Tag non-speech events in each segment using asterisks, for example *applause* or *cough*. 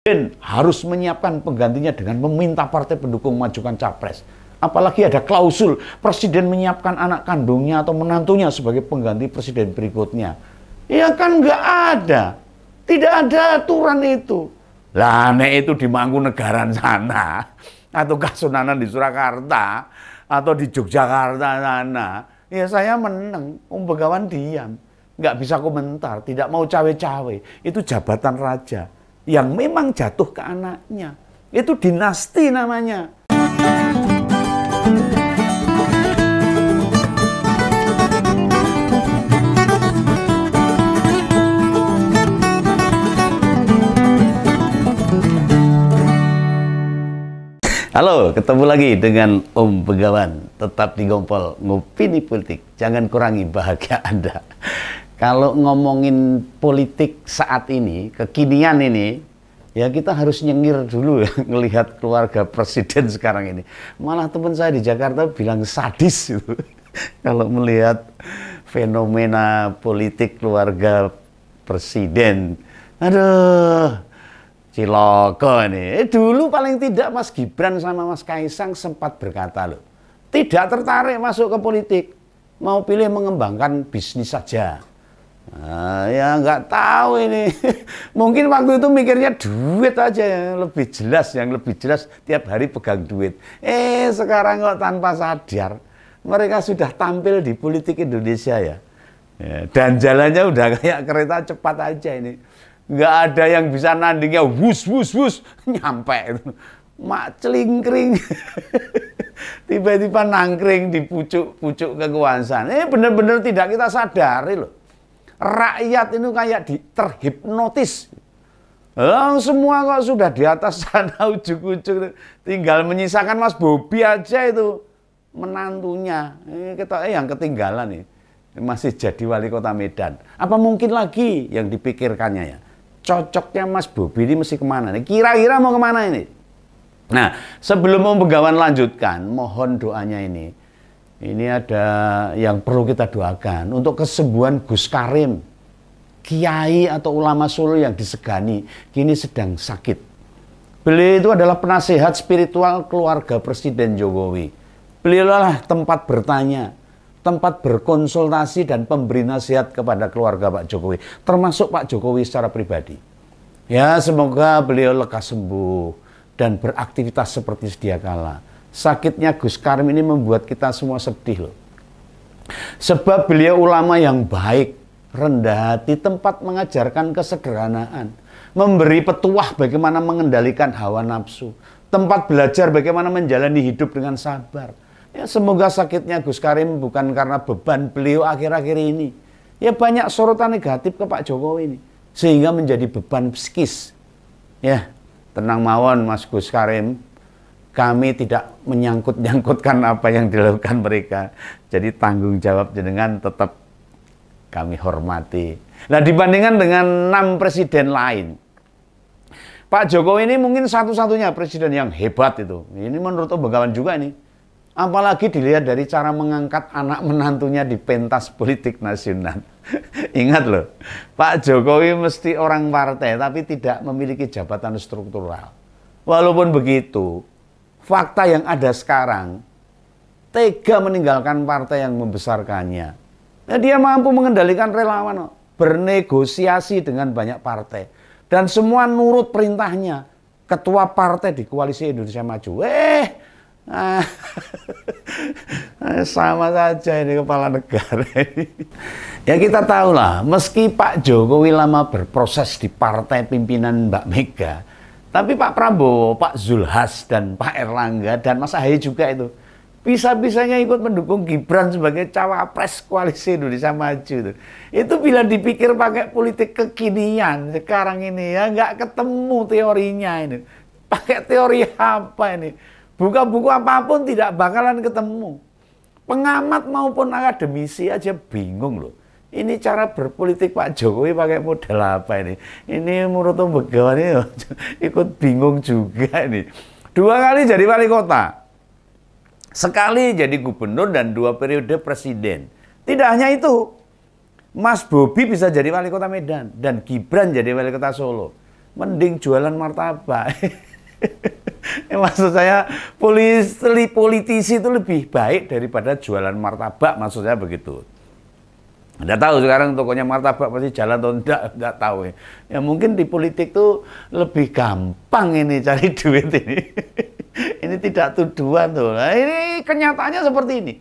Presiden harus menyiapkan penggantinya dengan meminta partai pendukung majukan capres. Apalagi ada klausul presiden menyiapkan anak kandungnya atau menantunya sebagai pengganti presiden berikutnya. Ya kan nggak ada. Tidak ada aturan itu. Lah aneh itu di Mangkunegaran sana atau Kasunanan di Surakarta atau di Yogyakarta sana, ya saya menang, Om Begawan diam, nggak bisa komentar, tidak mau cawe-cawe. Itu jabatan raja yang memang jatuh ke anaknya. Itu dinasti namanya. Halo, ketemu lagi dengan Om Begawan. Tetap di Gompol, ngopi di politik. Jangan kurangi bahagia Anda kalau ngomongin politik saat ini, kekinian ini, ya kita harus nyengir dulu ya, *laughs* ngelihat keluarga presiden sekarang ini. Malah teman saya di Jakarta bilang sadis itu. *laughs* kalau melihat fenomena politik keluarga presiden. Aduh, ciloko nih. Eh, dulu paling tidak Mas Gibran sama Mas Kaisang sempat berkata loh, tidak tertarik masuk ke politik, mau pilih mengembangkan bisnis saja Nah, ya nggak tahu ini. *laughs* Mungkin waktu itu mikirnya duit aja yang lebih jelas, yang lebih jelas tiap hari pegang duit. Eh sekarang kok tanpa sadar mereka sudah tampil di politik Indonesia ya. ya dan jalannya udah kayak kereta cepat aja ini. Nggak ada yang bisa nandingnya wus wus wus *laughs* nyampe itu. Mak celingkring. *laughs* Tiba-tiba nangkring di pucuk-pucuk kekuasaan. Eh benar-benar tidak kita sadari loh rakyat ini kayak di, terhipnotis. Lang semua kok sudah di atas *laughs* sana ujuk-ujuk tinggal menyisakan Mas Bobi aja itu menantunya. Ini kita eh, yang ketinggalan nih. Masih jadi wali kota Medan. Apa mungkin lagi yang dipikirkannya ya? Cocoknya Mas Bobi ini mesti kemana nih? Kira-kira mau kemana ini? Nah, sebelum Begawan lanjutkan, mohon doanya ini ini ada yang perlu kita doakan untuk kesembuhan Gus Karim, kiai atau ulama Solo yang disegani kini sedang sakit. Beliau itu adalah penasehat spiritual keluarga Presiden Jokowi. Beliaulah tempat bertanya, tempat berkonsultasi dan pemberi nasihat kepada keluarga Pak Jokowi, termasuk Pak Jokowi secara pribadi. Ya, semoga beliau lekas sembuh dan beraktivitas seperti sedia kala sakitnya Gus Karim ini membuat kita semua sedih loh. Sebab beliau ulama yang baik, rendah hati, tempat mengajarkan kesederhanaan, memberi petuah bagaimana mengendalikan hawa nafsu, tempat belajar bagaimana menjalani hidup dengan sabar. Ya, semoga sakitnya Gus Karim bukan karena beban beliau akhir-akhir ini. Ya banyak sorotan negatif ke Pak Jokowi ini. Sehingga menjadi beban psikis. Ya, tenang mawon Mas Gus Karim kami tidak menyangkut-nyangkutkan *laughs* apa yang dilakukan mereka. Jadi tanggung jawab jenengan tetap kami hormati. Nah dibandingkan dengan enam presiden lain, Pak Jokowi ini mungkin satu-satunya presiden yang hebat itu. Ini menurut Obegawan juga ini. Apalagi dilihat dari cara mengangkat anak menantunya di pentas politik nasional. *laughs* Ingat loh, Pak Jokowi mesti orang partai tapi tidak memiliki jabatan struktural. Walaupun begitu, fakta yang ada sekarang, tega meninggalkan partai yang membesarkannya. Nah, dia mampu mengendalikan relawan, bernegosiasi dengan banyak partai. Dan semua nurut perintahnya. Ketua partai di Koalisi Indonesia Maju. Eh, ah, *laughs* sama saja ini kepala negara ini. Ya kita tahulah, meski Pak Jokowi lama berproses di partai pimpinan Mbak Mega, tapi Pak Prabowo, Pak Zulhas, dan Pak Erlangga, dan Mas Ahaye juga itu, bisa-bisanya ikut mendukung Gibran sebagai cawapres koalisi Indonesia Maju. Itu, itu bila dipikir pakai politik kekinian sekarang ini ya, nggak ketemu teorinya ini. Pakai teori apa ini? Buka buku apapun tidak bakalan ketemu. Pengamat maupun akademisi aja bingung loh. Ini cara berpolitik Pak Jokowi pakai model apa ini? Ini menurut Begawan ini *laughs* ikut bingung juga ini. Dua kali jadi wali kota. Sekali jadi gubernur dan dua periode presiden. Tidak hanya itu. Mas Bobi bisa jadi wali kota Medan dan Gibran jadi wali kota Solo. Mending jualan martabak. *laughs* maksud saya polisi, politisi itu lebih baik daripada jualan martabak maksud saya begitu. Enggak tahu sekarang tokonya martabak pasti jalan atau enggak, enggak tahu ya. Ya mungkin di politik tuh lebih gampang ini cari *laughs* duit ini. ini tidak tuduhan tuh. Nah, ini kenyataannya seperti ini.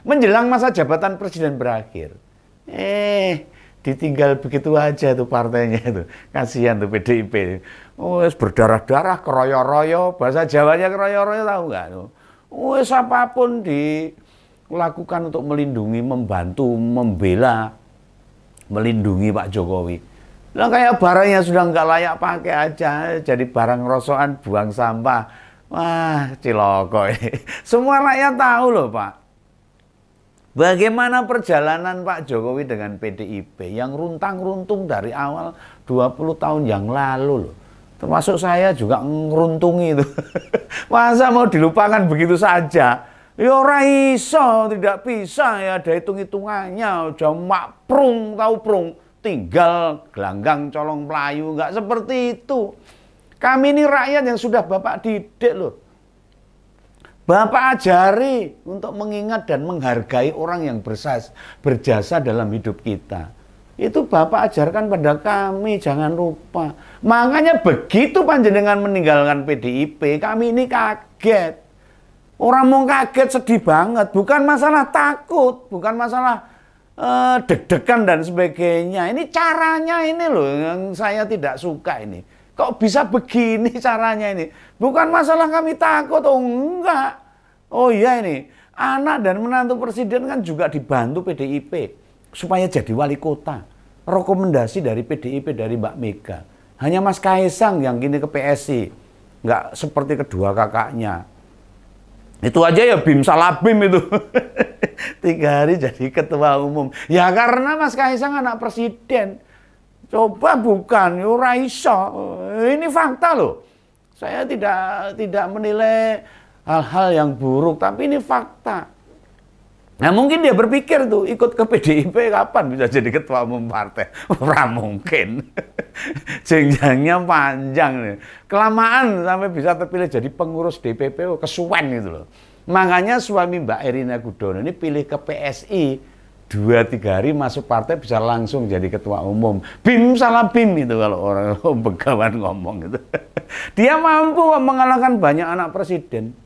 Menjelang masa jabatan presiden berakhir. Eh, ditinggal begitu aja tuh partainya itu. Kasihan tuh PDIP. Oh, berdarah-darah, keroyo-royo, bahasa Jawanya keroyo-royo tahu enggak tuh. Oh, siapapun di lakukan untuk melindungi, membantu, membela, melindungi Pak Jokowi. Nah kayak barang yang sudah nggak layak pakai aja, jadi barang rosokan, buang sampah. Wah, ciloko *laughs* Semua rakyat tahu loh Pak. Bagaimana perjalanan Pak Jokowi dengan PDIP yang runtang-runtung dari awal 20 tahun yang lalu loh. Termasuk saya juga ngeruntungi itu. *laughs* Masa mau dilupakan begitu saja? Ya ora iso, tidak bisa ya ada hitung-hitungannya, jamak prung tahu prung, tinggal gelanggang colong melayu enggak seperti itu. Kami ini rakyat yang sudah Bapak didik loh. Bapak ajari untuk mengingat dan menghargai orang yang bersas, berjasa dalam hidup kita. Itu Bapak ajarkan pada kami, jangan lupa. Makanya begitu panjenengan meninggalkan PDIP, kami ini kaget. Orang mau kaget sedih banget, bukan masalah takut, bukan masalah uh, deg-degan dan sebagainya. Ini caranya ini loh yang saya tidak suka ini. Kok bisa begini *laughs* caranya ini? Bukan masalah kami takut, oh enggak. Oh iya ini, anak dan menantu presiden kan juga dibantu PDIP supaya jadi wali kota. Rekomendasi dari PDIP dari Mbak Mega. Hanya Mas Kaisang yang gini ke PSI, Enggak seperti kedua kakaknya. Itu aja ya Bim Salabim itu. *laughs* Tiga hari jadi ketua umum. Ya karena Mas Kaisang anak presiden. Coba bukan, yuraiso ya Ini fakta loh. Saya tidak tidak menilai hal-hal yang buruk, tapi ini fakta. Nah mungkin dia berpikir tuh ikut ke PDIP kapan bisa jadi ketua umum partai? *laughs* Ora mungkin. *laughs* Jenjangnya panjang nih. Kelamaan sampai bisa terpilih jadi pengurus DPP oh, kesuwen gitu loh. Makanya suami Mbak Erina Gudono ini pilih ke PSI dua tiga hari masuk partai bisa langsung jadi ketua umum. Bim salah bim itu kalau orang pegawai *laughs* ngomong gitu. Dia mampu mengalahkan banyak anak presiden.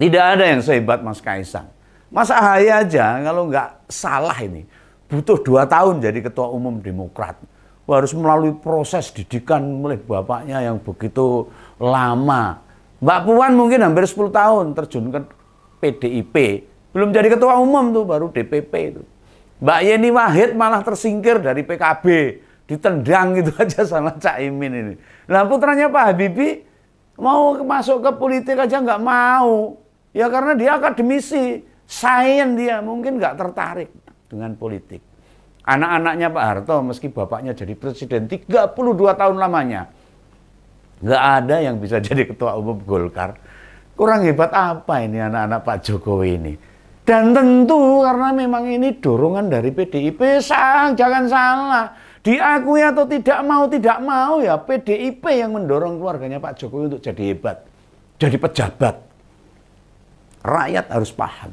Tidak ada yang sehebat Mas Kaisang. Mas Ahaye aja kalau nggak salah ini butuh dua tahun jadi ketua umum Demokrat. Harus melalui proses didikan oleh bapaknya yang begitu lama. Mbak Puan mungkin hampir 10 tahun terjun ke PDIP. Belum jadi ketua umum tuh, baru DPP itu. Mbak Yeni Wahid malah tersingkir dari PKB. Ditendang gitu *laughs* aja sama Cak Imin ini. Nah putranya Pak Habibie mau masuk ke politik aja nggak mau. Ya karena dia akademisi sayang dia mungkin nggak tertarik dengan politik. Anak-anaknya Pak Harto, meski bapaknya jadi presiden 32 tahun lamanya, nggak ada yang bisa *laughs* jadi ketua umum Golkar. Kurang hebat apa ini anak-anak Pak Jokowi ini? Dan tentu karena memang ini dorongan dari PDIP, sang jangan salah. Diakui atau tidak mau, tidak mau ya PDIP yang mendorong keluarganya Pak Jokowi untuk jadi hebat. Jadi pejabat. Rakyat harus paham.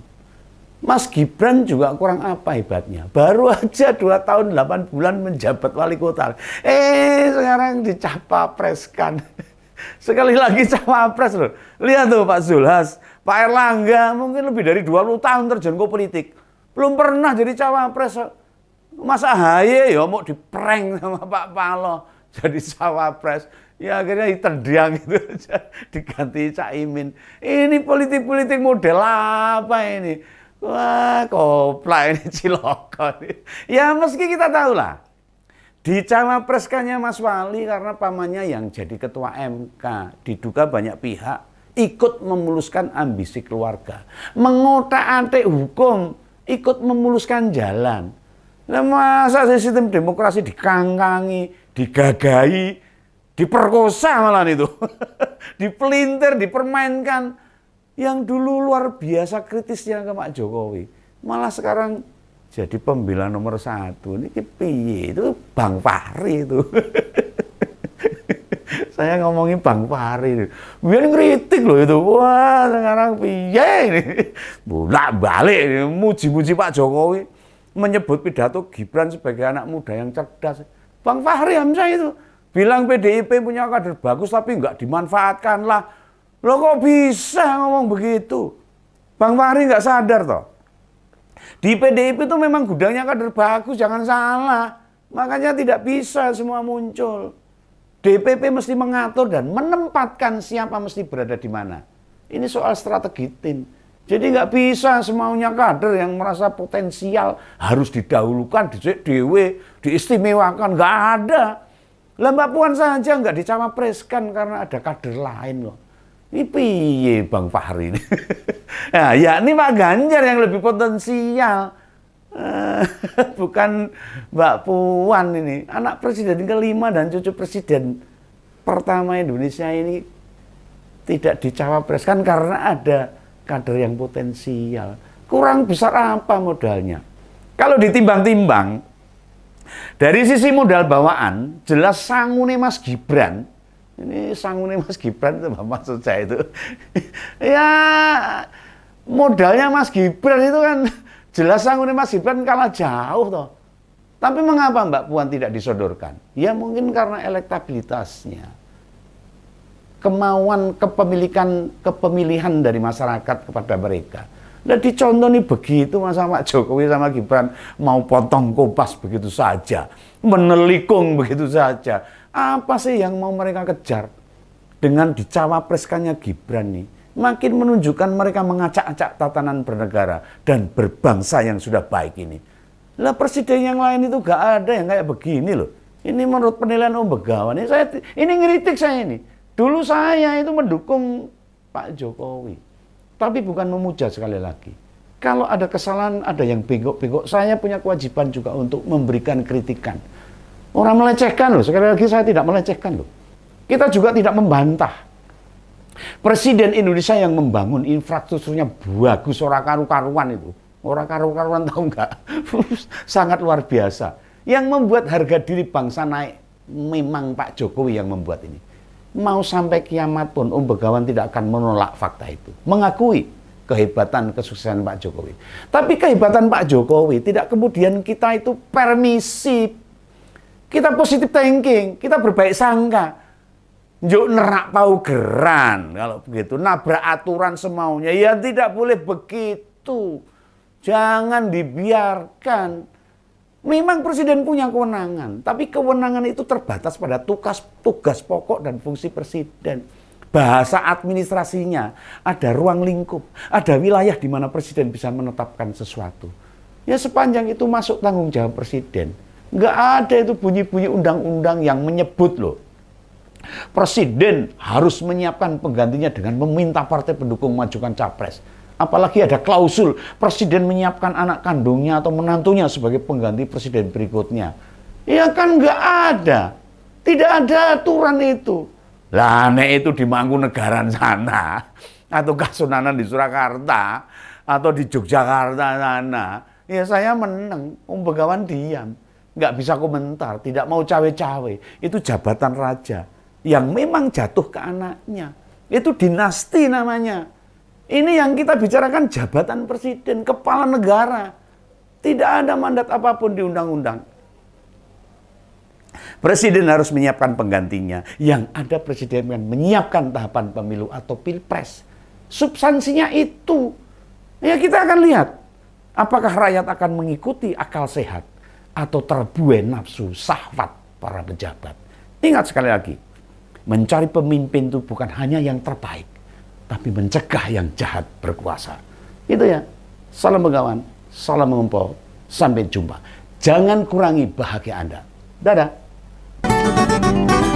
Mas Gibran juga kurang apa hebatnya. Baru *laughs* aja 2 tahun 8 bulan menjabat wali kota. Eh, sekarang dicapapreskan. *laughs* Sekali lagi capapres loh. Lihat tuh Pak Zulhas, Pak Erlangga mungkin lebih dari 20 tahun terjun ke politik. Belum pernah jadi cawapres. Mas Ahaye ya mau diprank sama Pak Paloh *laughs* jadi cawapres. Ya akhirnya terdiam gitu diganti Caimin. Ini politik-politik model apa ini? Wah, kopla ini *laughs* ciloko. Ya meski kita tahu lah. di Dicawapreskannya Mas Wali karena pamannya yang jadi ketua MK. Diduga banyak pihak ikut memuluskan ambisi keluarga. Mengotak-atik hukum, ikut memuluskan jalan. Nah, masa sistem demokrasi dikangkangi, digagai, diperkosa malah itu. *laughs* Dipelintir, dipermainkan yang dulu luar biasa kritisnya ke Pak Jokowi, malah sekarang jadi pembela nomor satu. Ini piye itu Bang Fahri itu. *laughs* Saya ngomongin Bang Fahri. Biar ngeritik loh itu. Wah sekarang piye ini. Bolak balik ini, muji-muji Pak Jokowi. Menyebut pidato Gibran sebagai anak muda yang cerdas. Bang Fahri Hamzah itu bilang PDIP punya kader bagus tapi nggak dimanfaatkan lah Lo kok bisa ngomong begitu? Bang Fahri nggak sadar toh. Di PDIP itu memang gudangnya kader bagus, jangan salah. Makanya tidak bisa semua muncul. DPP mesti mengatur dan menempatkan siapa mesti berada di mana. Ini soal strategi tim. Jadi nggak bisa semaunya kader yang merasa potensial harus didahulukan, di dewe, diistimewakan. Nggak ada. Lah Mbak Puan saja nggak dicawapreskan karena ada kader lain loh. Ini piye Bang Fahri ini? *laughs* nah, ya ini Pak Ganjar yang lebih potensial. Eh, *laughs* bukan Mbak Puan ini. Anak presiden kelima dan cucu presiden pertama Indonesia ini tidak dicawapreskan karena ada kader yang potensial. Kurang besar apa modalnya? Kalau ditimbang-timbang, dari sisi modal bawaan, jelas sangune Mas Gibran ini sangune Mas Gibran itu maksud saya itu *laughs* ya modalnya Mas Gibran itu kan *laughs* jelas sangune Mas Gibran kalah jauh toh tapi mengapa Mbak Puan tidak disodorkan ya mungkin karena elektabilitasnya kemauan kepemilikan kepemilihan dari masyarakat kepada mereka Nah dicontoh nih begitu Mas sama Jokowi sama Gibran mau potong kopas begitu saja, menelikung begitu saja. Apa sih yang mau mereka kejar? Dengan dicawapreskannya Gibran nih, makin menunjukkan mereka mengacak-acak tatanan bernegara dan berbangsa yang sudah baik ini. Lah presiden yang lain itu gak ada yang kayak begini loh. Ini menurut penilaian Om Begawan. Ini, saya, ini ngeritik saya ini. Dulu saya itu mendukung Pak Jokowi. Tapi bukan memuja sekali lagi. Kalau ada kesalahan, ada yang bengkok-bengkok. Saya punya kewajiban juga untuk memberikan kritikan. Orang melecehkan loh. Sekali lagi saya tidak melecehkan loh. Kita juga tidak membantah. Presiden Indonesia yang membangun infrastrukturnya bagus orang karu-karuan itu. Orang karu-karuan tahu nggak? *laughs* Sangat luar biasa. Yang membuat harga diri bangsa naik memang Pak Jokowi yang membuat ini. Mau sampai kiamat pun Om Begawan tidak akan menolak fakta itu. Mengakui kehebatan kesuksesan Pak Jokowi. Tapi kehebatan Pak Jokowi tidak kemudian kita itu permisif kita positif thinking, kita berbaik sangka. Njuk nerak geran kalau begitu. Nabrak aturan semaunya. Ya tidak boleh begitu. Jangan dibiarkan. Memang presiden punya kewenangan, tapi kewenangan itu terbatas pada tugas tugas pokok dan fungsi presiden. Bahasa administrasinya ada ruang lingkup, ada wilayah di mana presiden bisa menetapkan sesuatu. Ya sepanjang itu masuk tanggung jawab presiden. Nggak ada itu bunyi-bunyi undang-undang yang menyebut loh. Presiden harus menyiapkan penggantinya dengan meminta partai pendukung majukan capres. Apalagi ada klausul presiden menyiapkan anak kandungnya atau menantunya sebagai pengganti presiden berikutnya. Ya kan nggak ada. Tidak ada aturan itu. Lah aneh itu di Negara sana atau Kasunanan di Surakarta atau di Yogyakarta sana, ya saya menang, Om Begawan diam nggak bisa komentar, tidak mau cawe-cawe. Itu jabatan raja yang memang jatuh ke anaknya. Itu dinasti namanya. Ini yang kita bicarakan jabatan presiden, kepala negara. Tidak ada mandat apapun di undang-undang. Presiden harus menyiapkan penggantinya. Yang ada presiden yang menyiapkan tahapan pemilu atau pilpres. Substansinya itu. Ya kita akan lihat. Apakah rakyat akan mengikuti akal sehat? atau terbuai nafsu sahwat para pejabat. Ingat sekali lagi, mencari pemimpin itu bukan hanya yang terbaik, tapi mencegah yang jahat berkuasa. Itu ya. Salam Begawan, salam mengumpul, sampai jumpa. Jangan kurangi bahagia Anda. Dadah.